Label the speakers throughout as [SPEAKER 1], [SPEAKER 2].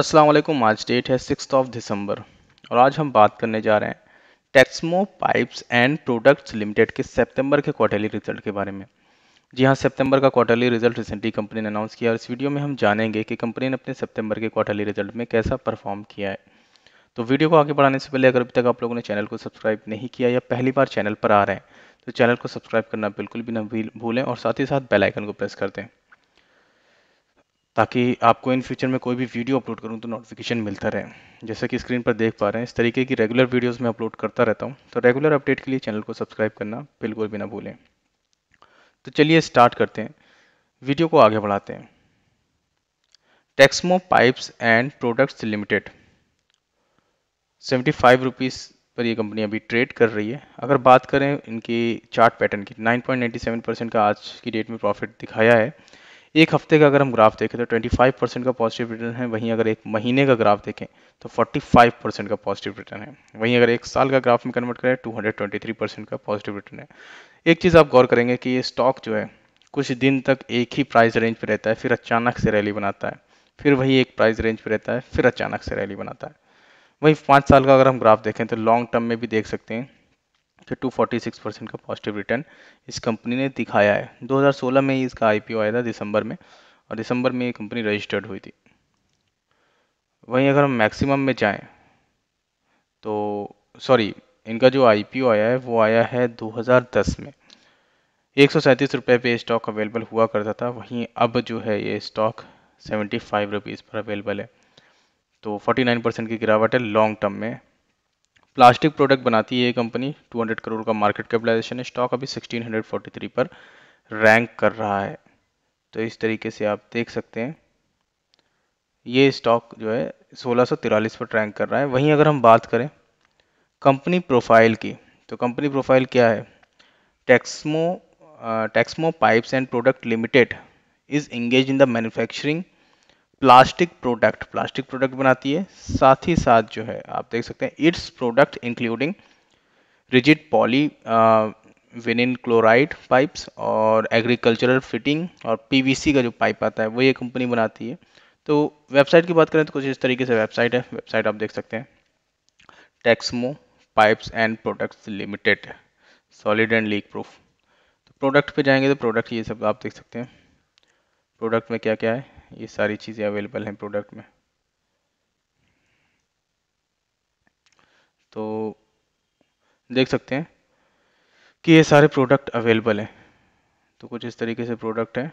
[SPEAKER 1] असलम आज डेट है six of December और आज हम बात करने जा रहे हैं Texmo pipes and products limited के सितंबर के क्वार्टरली रिजल्ट के बारे में जी हाँ सितंबर का क्वार्टरली रिजल्ट रिसेंटली कंपनी ने अनाउंस किया और इस वीडियो में हम जानेंगे कि कंपनी ने अपने सितंबर के क्वार्टरली रिजल्ट में कैसा परफॉर्म किया है तो वीडियो को आगे बढ़ाने से पहले अगर अभी तक आप लोगों ने चैनल को सब्सक्राइब नहीं किया या पहली बार चैनल पर आ रहे हैं तो चैनल को सब्सक्राइब करना बिल्कुल भी ना भूलें और साथ ही साथ बेलाइकन को प्रेस कर दें ताकि आपको इन फ्यूचर में कोई भी वीडियो अपलोड करूँ तो नोटिफिकेशन मिलता रहे जैसे कि स्क्रीन पर देख पा रहे हैं इस तरीके की रेगुलर वीडियोस मैं अपलोड करता रहता हूँ तो रेगुलर अपडेट के लिए चैनल को सब्सक्राइब करना बिल्कुल भी ना भूलें तो चलिए स्टार्ट करते हैं वीडियो को आगे बढ़ाते हैं Texmo pipes and products limited seventy five rupees पर ये कंपनी अभी ट्रेड कर रही है अगर बात करें इनकी चार्ट पैटर्न की नाइन परसेंट का आज की डेट में प्रॉफिट दिखाया है एक हफ्ते का अगर हम ग्राफ देखें तो 25 परसेंट का पॉजिटिव रिटर्न है वहीं अगर एक महीने का ग्राफ देखें तो 45 परसेंट का पॉजिटिव रिटर्न है वहीं अगर एक साल का ग्राफ में कन्वर्ट करें 223 परसेंट का पॉजिटिव रिटर्न है एक चीज़ आप गौर करेंगे कि ये स्टॉक जो है कुछ दिन तक एक ही प्राइस रेंज पर रहता है फिर अचानक से रैली बनाता है फिर वही एक प्राइस रेंज पर रहता है फिर अचानक से रैली बनाता है वहीं पाँच साल का अगर हम ग्राफ देखें तो लॉन्ग टर्म में भी देख सकते हैं फोर्टी 246 परसेंट का पॉजिटिव रिटर्न इस कंपनी ने दिखाया है 2016 में ही इसका आईपीओ आया था दिसंबर में और दिसंबर में ये कंपनी रजिस्टर्ड हुई थी वहीं अगर हम मैक्सिमम में जाएं तो सॉरी इनका जो आईपीओ आया है वो आया है 2010 में एक सौ रुपये पे स्टॉक अवेलेबल हुआ करता था वहीं अब जो है ये स्टॉक सेवेंटी फाइव रुपीज़ पर अवेलेबल है तो 49 परसेंट की गिरावट है लॉन्ग टर्म में प्लास्टिक प्रोडक्ट बनाती है ये कंपनी 200 करोड़ का मार्केट कैपिटलाइजेशन है स्टॉक अभी 1643 पर रैंक कर रहा है तो इस तरीके से आप देख सकते हैं ये स्टॉक जो है सोलह पर रैंक कर रहा है वहीं अगर हम बात करें कंपनी प्रोफाइल की तो कंपनी प्रोफाइल क्या है Texmo Texmo pipes and product limited is engage in the manufacturing plastic product plastic product बनाती है साथ ही साथ जो है आप देख सकते हैं its product including rigid poly vinyl chloride pipes और एग्रीकल्चरल फिटिंग और पीवीसी का जो पाइप आता है वो ये कंपनी बनाती है तो वेबसाइट की बात करें तो कुछ इस तरीके से वेबसाइट है वेबसाइट आप देख सकते हैं Texmo pipes and products limited solid and leak proof तो प्रोडक्ट पे जाएंगे तो प्रोडक्ट ये सब आप देख सकते हैं प्रोडक्ट में क्या क्या है ये सारी चीज़ें अवेलेबल हैं प्रोडक्ट में तो देख सकते हैं कि ये सारे प्रोडक्ट अवेलेबल हैं तो कुछ इस तरीके से प्रोडक्ट हैं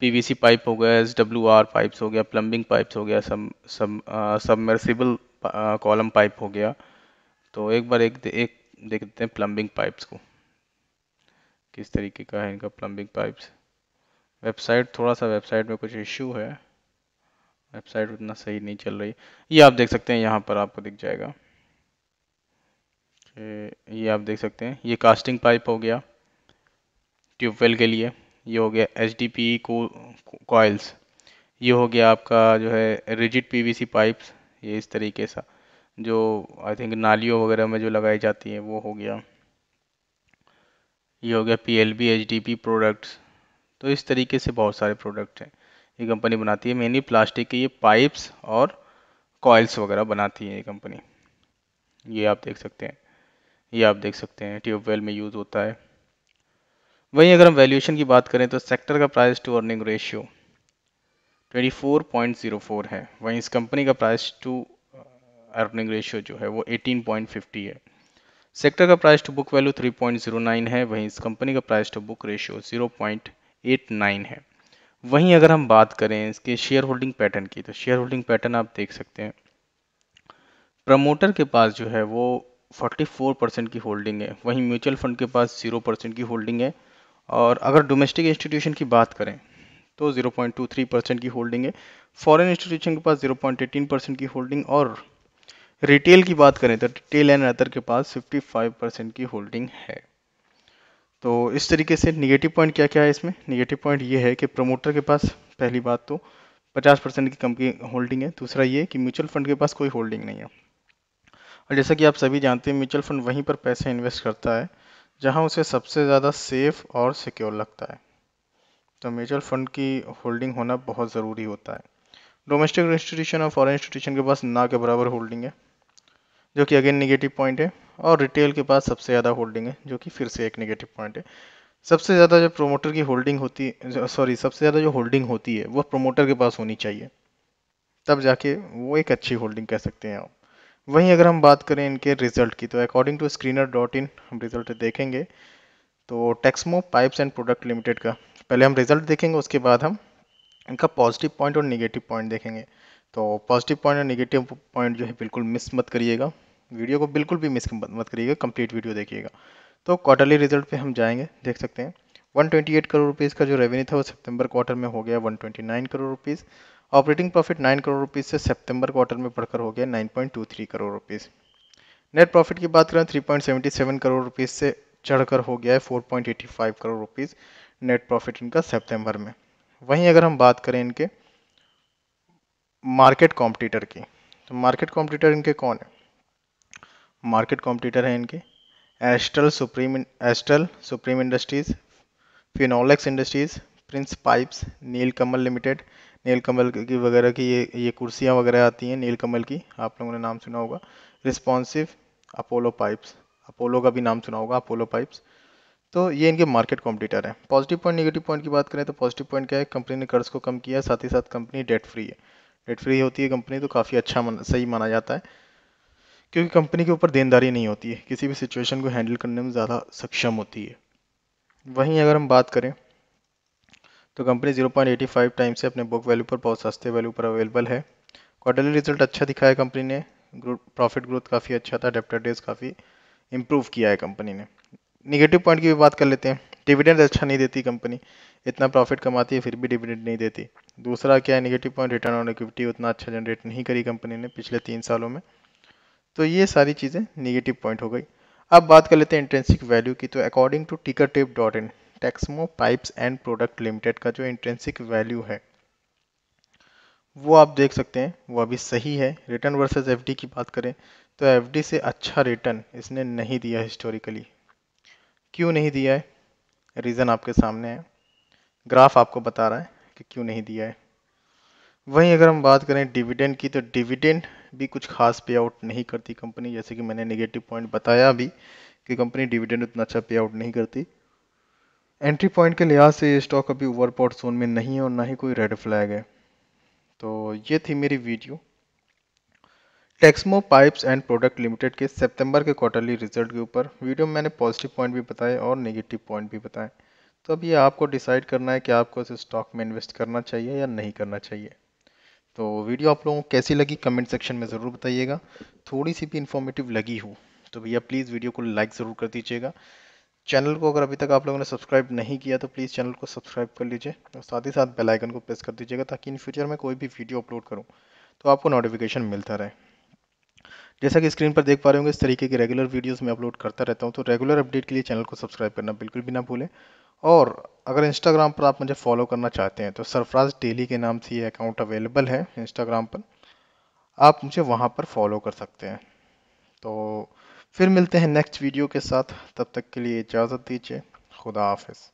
[SPEAKER 1] पीवीसी पाइप हो गया एस डब्ल्यू आर पाइप्स हो गया प्लम्बिंग पाइप्स हो गया सब सब सबमर्सिबल कॉलम पाइप हो गया तो एक बार एक एक देखते हैं प्लम्बिंग पाइप्स को किस तरीके का है इनका प्लम्बिंग पाइप्स वेबसाइट थोड़ा सा वेबसाइट में कुछ इश्यू है वेबसाइट उतना सही नहीं चल रही ये आप देख सकते हैं यहाँ पर आपको दिख जाएगा ये आप देख सकते हैं ये कास्टिंग पाइप हो गया ट्यूबवेल के लिए ये हो गया एच डी पी कोयल्स ये हो गया आपका जो है रिजिड पीवीसी पाइप्स ये इस तरीके सा जो आई थिंक नालियों वगैरह में जो लगाई जाती हैं वो हो गया ये हो गया P L B H D P products तो इस तरीके से बहुत सारे प्रोडक्ट हैं ये कंपनी बनाती है मेनली प्लास्टिक के ये पाइप्स और कॉयल्स वगैरह बनाती है ये कंपनी ये आप देख सकते हैं ये आप देख सकते हैं ट्यूबवेल में यूज़ होता है वहीं अगर हम वैल्यूएशन की बात करें तो सेक्टर का प्राइस टू अर्निंग रेशियो 24.04 है वहीं इस कंपनी का प्राइस टू अर्निंग रेशियो जो है वो 18.50 है सेक्टर का प्राइस टू बुक वैल्यू 3.09 है वहीं इस कंपनी का price to book ratio eight nine है वहीं अगर हम बात करें इसके शेयर होल्डिंग पैटर्न की तो शेयर होल्डिंग पैटर्न आप देख सकते हैं प्रमोटर के पास जो है वो 44 परसेंट की होल्डिंग है वहीं म्यूचुअल फंड के पास 0 परसेंट की होल्डिंग है और अगर डोमेस्टिक इंस्टीट्यूशन की बात करें तो 0.23 परसेंट की होल्डिंग है फॉरेन इंस्टीट्यूशन के पास 0.18 परसेंट की होल्डिंग और रिटेल की बात करें तो रिटेल एंड अदर के पास 55 परसेंट की होल्डिंग है तो इस तरीके से निगेटिव पॉइंट क्या क्या है इसमें निगेटिव पॉइंट ये है कि प्रमोटर के पास पहली बात तो 50 परसेंट की कंपनी होल्डिंग है दूसरा ये कि म्यूचुअल फंड के पास कोई होल्डिंग नहीं है और जैसा कि आप सभी जानते हैं म्यूचुअल फंड वहीं पर पैसे इन्वेस्ट करता है जहां उसे सबसे ज़्यादा सेफ और सिक्योर लगता है तो म्यूचुअल फंड की होल्डिंग होना बहुत ज़रूरी होता है डोमेस्टिक इंस्टीट्यूशन और फॉरन इंस्टीट्यूशन के पास ना के बराबर होल्डिंग है जो कि अगेन निगेटिव पॉइंट है और रिटेल के पास सबसे ज़्यादा होल्डिंग है जो कि फिर से एक निगेटिव पॉइंट है सबसे ज़्यादा जो प्रोमोटर की होल्डिंग होती सॉरी सबसे ज़्यादा जो होल्डिंग होती है वो प्रोमोटर के पास होनी चाहिए तब जाके वो एक अच्छी होल्डिंग कह सकते हैं आप वहीं अगर हम बात करें इनके रिजल्ट की तो according to screener dot in हम रिजल्ट देखेंगे तो Texmo pipes and product limited का पहले हम रिजल्ट देखेंगे उसके बाद हम इनका पॉजिटिव पॉइंट और निगेटिव पॉइंट देखेंगे तो पॉजिटिव पॉइंट और निगेटिव पॉइंट जो है बिल्कुल मिस मत करिएगा वीडियो को बिल्कुल भी मिस मत करिएगा कंप्लीट वीडियो देखिएगा तो क्वार्टरली रिजल्ट पे हम जाएंगे देख सकते हैं 128 करोड़ रुपीज़ का जो रेवेन्यू था वो सितंबर क्वार्टर में हो गया 129 crore rupees operating profit 9 crore rupees से सितंबर क्वार्टर में बढ़कर हो गया 9.23 करोड़ रुपीज़ नेट प्रॉफिट की बात करें 3.77 करोड़ रुपीज़ से चढ़कर हो गया है 4.85 करोड़ रुपीज़ नेट प्रॉफिट इनका सितंबर में वहीं अगर हम बात करें इनके मार्केट कॉम्पिटिटर की तो मार्केट कॉम्पिटिटर इनके कौन है मार्केट कॉम्पिटिटर हैं इनके Astral Supreme Astral Supreme industries Finolex industries Prince pipes Neel Kamal limited Neel Kamal की वगैरह की ये ये कुर्सियाँ वगैरह आती हैं नील कमल की आप लोगों ने नाम सुना होगा रिस्पॉन्सिव अपोलो पाइप्स अपोलो का भी नाम सुना होगा अपोलो पाइप्स तो ये इनके मार्केट कॉम्पिटिटर हैं पॉजिटिव पॉइंट निगेटिव पॉइंट की बात करें तो पॉजिटिव पॉइंट क्या है कंपनी ने कर्ज को कम किया साथ ही साथ कंपनी डेट फ्री है डेट फ्री होती है कंपनी तो काफ़ी अच्छा मन, सही माना जाता है क्योंकि कंपनी के ऊपर देनदारी नहीं होती है किसी भी सिचुएशन को हैंडल करने में ज़्यादा सक्षम होती है वहीं अगर हम बात करें तो कंपनी 0.85 टाइम से अपने बुक वैल्यू पर बहुत सस्ते वैल्यू पर अवेलेबल है क्वार्टरली रिजल्ट अच्छा दिखाया कंपनी ने प्रॉफिट ग्रोथ काफ़ी अच्छा था डेप्टर डेज काफ़ी इम्प्रूव किया है कंपनी ने निगेटिव पॉइंट की भी बात कर लेते हैं डिविडेंड अच्छा नहीं देती कंपनी इतना प्रॉफिट कमाती है फिर भी डिविडेंड नहीं देती दूसरा क्या है negative point return on equity उतना अच्छा जनरेट नहीं करी कंपनी ने पिछले तीन सालों में तो ये सारी चीज़ें निगेटिव पॉइंट हो गई अब बात कर लेते हैं इंट्रेंसिक वैल्यू की तो according to ticker tape dot in Texmo pipes and product limited का जो इंट्रेंसिक वैल्यू है वो आप देख सकते हैं वो अभी सही है रिटर्न वर्सेस एफडी की बात करें तो एफडी से अच्छा रिटर्न इसने नहीं दिया हिस्टोरिकली क्यों नहीं दिया है रीज़न आपके सामने है ग्राफ आपको बता रहा है कि क्यों नहीं दिया है वहीं अगर हम बात करें डिविडेंड की तो डिविडेंड भी कुछ खास पे आउट नहीं करती कंपनी जैसे कि मैंने नेगेटिव पॉइंट बताया अभी कि कंपनी डिविडेंड उतना अच्छा पे आउट नहीं करती एंट्री पॉइंट के लिहाज से ये स्टॉक अभी ओवरपॉट जोन में नहीं है और ना ही कोई रेड फ्लैग है तो ये थी मेरी video Texmo pipes and product limited के सितंबर के क्वार्टरली रिजल्ट के ऊपर वीडियो में मैंने पॉजिटिव पॉइंट भी बताए और नेगेटिव पॉइंट भी बताए तो अब ये आपको डिसाइड करना है कि आपको इस स्टॉक में इन्वेस्ट करना चाहिए या नहीं करना चाहिए तो वीडियो आप लोगों को कैसी लगी कमेंट सेक्शन में ज़रूर बताइएगा थोड़ी सी भी इन्फॉर्मेटिव लगी हो तो भैया प्लीज़ वीडियो को लाइक ज़रूर कर दीजिएगा चैनल को अगर अभी तक आप लोगों ने सब्सक्राइब नहीं किया तो प्लीज़ चैनल को सब्सक्राइब कर लीजिए और साथ ही साथ बेल आइकन को प्रेस कर दीजिएगा ताकि इन फ्यूचर में कोई भी वीडियो अपलोड करूँ तो आपको नोटिफिकेशन मिलता रहे जैसा कि स्क्रीन पर देख पा रहे होंगे इस तरीके की रेगुलर वीडियोस मैं अपलोड करता रहता हूं तो रेगुलर अपडेट के लिए चैनल को सब्सक्राइब करना बिल्कुल भी ना भूलें और अगर इंस्टाग्राम पर आप मुझे फॉलो करना चाहते हैं तो सरफराज डेली के नाम से ये अकाउंट अवेलेबल है इंस्टाग्राम पर आप मुझे वहाँ पर फॉलो कर सकते हैं तो फिर मिलते हैं नेक्स्ट वीडियो के साथ तब तक के लिए इजाज़त दीजिए खुदा हाफिज़